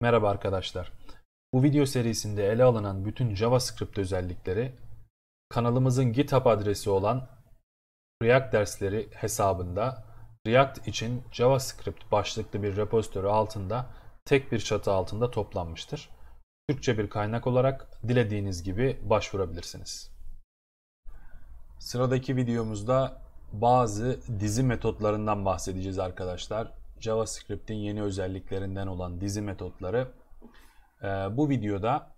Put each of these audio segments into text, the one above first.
Merhaba arkadaşlar. Bu video serisinde ele alınan bütün JavaScript özellikleri kanalımızın GitHub adresi olan React dersleri hesabında React için JavaScript başlıklı bir repozitörü altında tek bir çatı altında toplanmıştır. Türkçe bir kaynak olarak dilediğiniz gibi başvurabilirsiniz. Sıradaki videomuzda bazı dizi metotlarından bahsedeceğiz arkadaşlar. JavaScript'in yeni özelliklerinden olan dizi metotları. E, bu videoda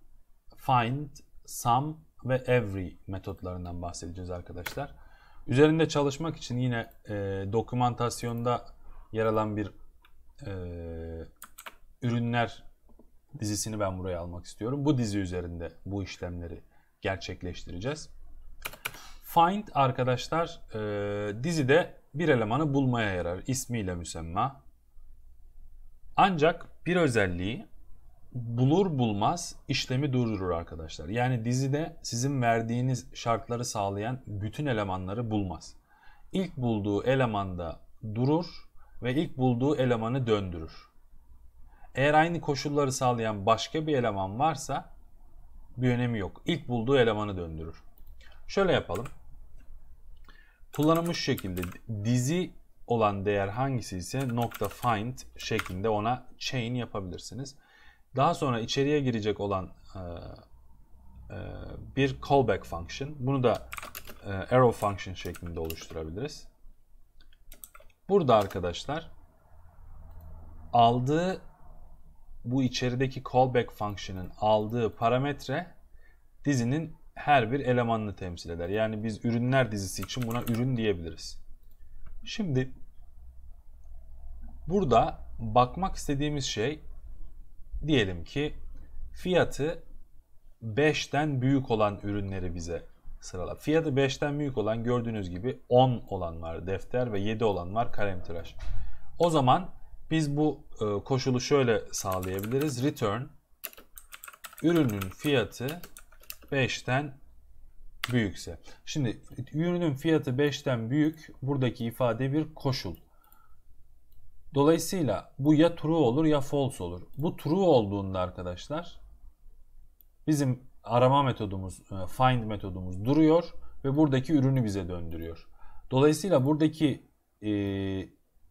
find, sum ve every metotlarından bahsedeceğiz arkadaşlar. Üzerinde çalışmak için yine e, dokumentasyonda yer alan bir e, ürünler dizisini ben buraya almak istiyorum. Bu dizi üzerinde bu işlemleri gerçekleştireceğiz. Find arkadaşlar e, dizide bir elemanı bulmaya yarar. İsmiyle müsemma. Ancak bir özelliği bulur bulmaz işlemi durdurur arkadaşlar. Yani dizide sizin verdiğiniz şartları sağlayan bütün elemanları bulmaz. İlk bulduğu elemanda durur ve ilk bulduğu elemanı döndürür. Eğer aynı koşulları sağlayan başka bir eleman varsa bir önemi yok. İlk bulduğu elemanı döndürür. Şöyle yapalım. Kullanımı şu şekilde. Dizi olan değer hangisi ise nokta find şeklinde ona chain yapabilirsiniz. Daha sonra içeriye girecek olan e, e, bir callback function. Bunu da e, arrow function şeklinde oluşturabiliriz. Burada arkadaşlar aldığı bu içerideki callback function'ın aldığı parametre dizinin her bir elemanını temsil eder. Yani biz ürünler dizisi için buna ürün diyebiliriz. Şimdi burada bakmak istediğimiz şey diyelim ki fiyatı 5'ten büyük olan ürünleri bize sırala. Fiyatı 5'ten büyük olan gördüğünüz gibi 10 olan var defter ve 7 olan var kalem tıraş. O zaman biz bu e, koşulu şöyle sağlayabiliriz. Return ürünün fiyatı 5'ten büyükse. Şimdi ürünün fiyatı 5'ten büyük buradaki ifade bir koşul. Dolayısıyla bu ya true olur ya false olur. Bu true olduğunda arkadaşlar bizim arama metodumuz e, find metodumuz duruyor ve buradaki ürünü bize döndürüyor. Dolayısıyla buradaki e,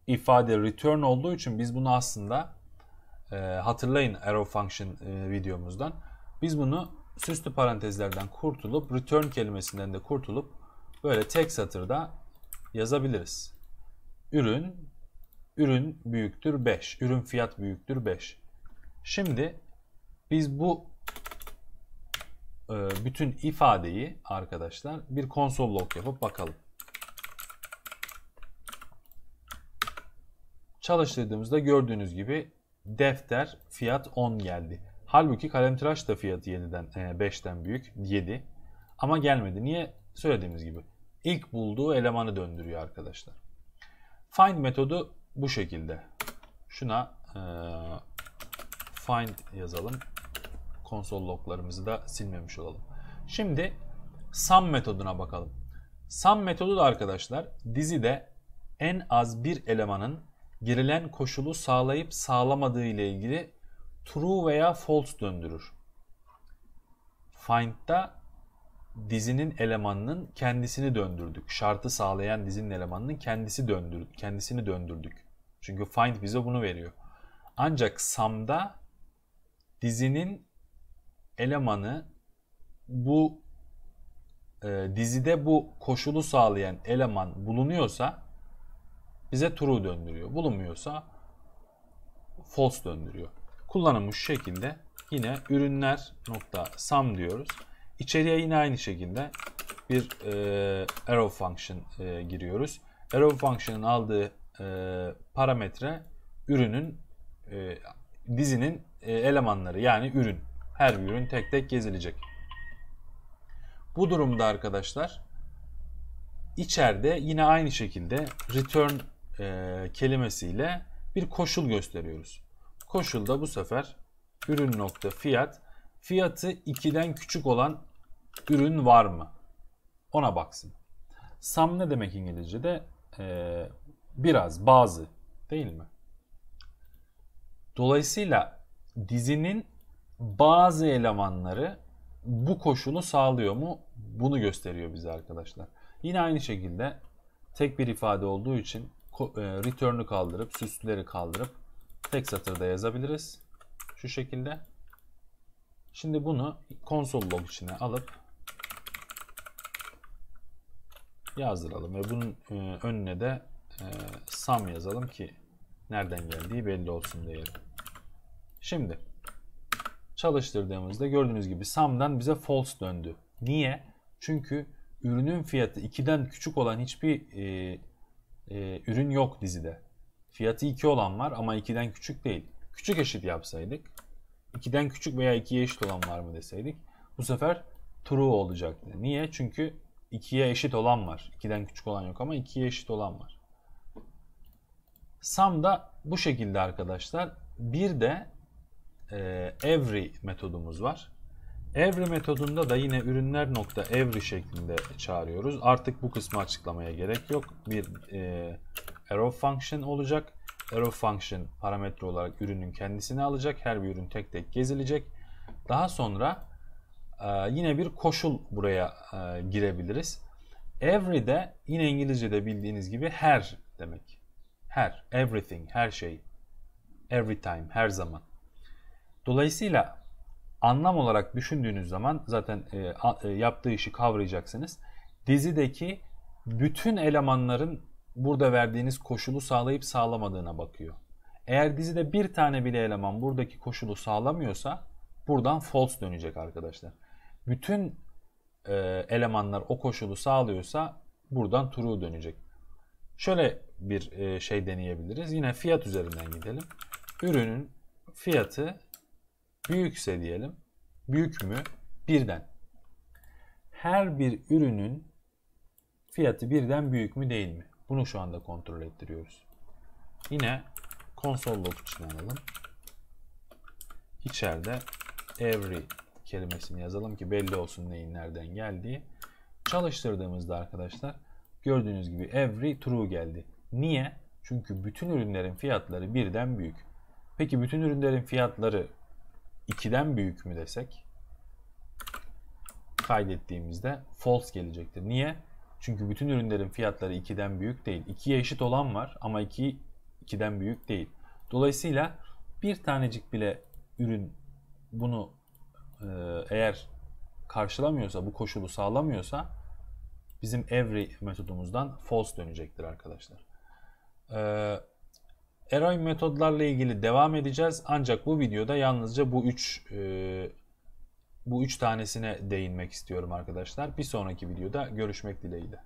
ifade return olduğu için biz bunu aslında e, hatırlayın arrow function e, videomuzdan biz bunu süslü parantezlerden kurtulup return kelimesinden de kurtulup böyle tek satırda yazabiliriz. Ürün, ürün büyüktür 5. Ürün fiyat büyüktür 5. Şimdi biz bu e, bütün ifadeyi arkadaşlar bir konsol log yapıp bakalım. Çalıştırdığımızda gördüğünüz gibi defter fiyat 10 geldi. Halbuki kalemtıraş da fiyatı 7'den, e, 5'ten büyük 7 ama gelmedi. Niye? Söylediğimiz gibi ilk bulduğu elemanı döndürüyor arkadaşlar. Find metodu bu şekilde. Şuna e, find yazalım. Konsol loglarımızı da silmemiş olalım. Şimdi sum metoduna bakalım. Sum metodu da arkadaşlar dizide en az bir elemanın girilen koşulu sağlayıp sağlamadığı ile ilgili true veya false döndürür. Find'da dizinin elemanının kendisini döndürdük. Şartı sağlayan dizinin elemanının kendisi döndür, kendisini döndürdük. Çünkü find bize bunu veriyor. Ancak sum'da dizinin elemanı bu e, dizide bu koşulu sağlayan eleman bulunuyorsa bize true döndürüyor. Bulunmuyorsa false döndürüyor kullanımı şu şekilde. Yine ürünler nokta sum diyoruz. İçeriye yine aynı şekilde bir e, arrow function e, giriyoruz. Arrow function'ın aldığı e, parametre ürünün e, dizinin e, elemanları yani ürün. Her bir ürün tek tek gezilecek. Bu durumda arkadaşlar içeride yine aynı şekilde return e, kelimesiyle bir koşul gösteriyoruz. Koşulda bu sefer ürün nokta fiyat. Fiyatı 2'den küçük olan ürün var mı? Ona baksın. Sam ne demek İngilizce'de? Ee, biraz, bazı değil mi? Dolayısıyla dizinin bazı elemanları bu koşulu sağlıyor mu? Bunu gösteriyor bize arkadaşlar. Yine aynı şekilde tek bir ifade olduğu için e, return'u kaldırıp süslüleri kaldırıp tek satırda yazabiliriz. Şu şekilde. Şimdi bunu konsol log içine alıp yazdıralım ve bunun e, önüne de e, sum yazalım ki nereden geldiği belli olsun diyelim. Şimdi çalıştırdığımızda gördüğünüz gibi sum'dan bize false döndü. Niye? Çünkü ürünün fiyatı 2'den küçük olan hiçbir e, e, ürün yok dizide. Fiyatı 2 olan var ama 2'den küçük değil. Küçük eşit yapsaydık. 2'den küçük veya 2'ye eşit olan var mı deseydik. Bu sefer true olacaktı. Niye? Çünkü 2'ye eşit olan var. 2'den küçük olan yok ama 2'ye eşit olan var. Sum da bu şekilde arkadaşlar. Bir de e, every metodumuz var. Every metodunda da yine ürünler nokta every şeklinde çağırıyoruz. Artık bu kısmı açıklamaya gerek yok. Bir e, arrow function olacak. Arrow function parametre olarak ürünün kendisini alacak. Her bir ürün tek tek gezilecek. Daha sonra e, yine bir koşul buraya e, girebiliriz. Every de yine İngilizce'de bildiğiniz gibi her demek. Her, everything, her şey. Every time, her zaman. Dolayısıyla anlam olarak düşündüğünüz zaman zaten e, a, e, yaptığı işi kavrayacaksınız. Dizideki bütün elemanların burada verdiğiniz koşulu sağlayıp sağlamadığına bakıyor. Eğer dizide bir tane bile eleman buradaki koşulu sağlamıyorsa buradan false dönecek arkadaşlar. Bütün e, elemanlar o koşulu sağlıyorsa buradan true dönecek. Şöyle bir e, şey deneyebiliriz. Yine fiyat üzerinden gidelim. Ürünün fiyatı büyükse diyelim. Büyük mü? Birden. Her bir ürünün fiyatı birden büyük mü değil mi? Bunu şu anda kontrol ettiriyoruz. Yine console log için alalım. İçeride every kelimesini yazalım ki belli olsun neyin nereden geldiği. Çalıştırdığımızda arkadaşlar gördüğünüz gibi every true geldi. Niye? Çünkü bütün ürünlerin fiyatları birden büyük. Peki bütün ürünlerin fiyatları 2'den büyük mü desek? Kaydettiğimizde false gelecektir. Niye? Çünkü bütün ürünlerin fiyatları 2'den büyük değil. 2'ye eşit olan var ama 2 2'den büyük değil. Dolayısıyla bir tanecik bile ürün bunu e, eğer karşılamıyorsa, bu koşulu sağlamıyorsa bizim every metodumuzdan false dönecektir arkadaşlar. Ee, array metodlarla ilgili devam edeceğiz. Ancak bu videoda yalnızca bu üç e, bu üç tanesine değinmek istiyorum arkadaşlar. Bir sonraki videoda görüşmek dileğiyle.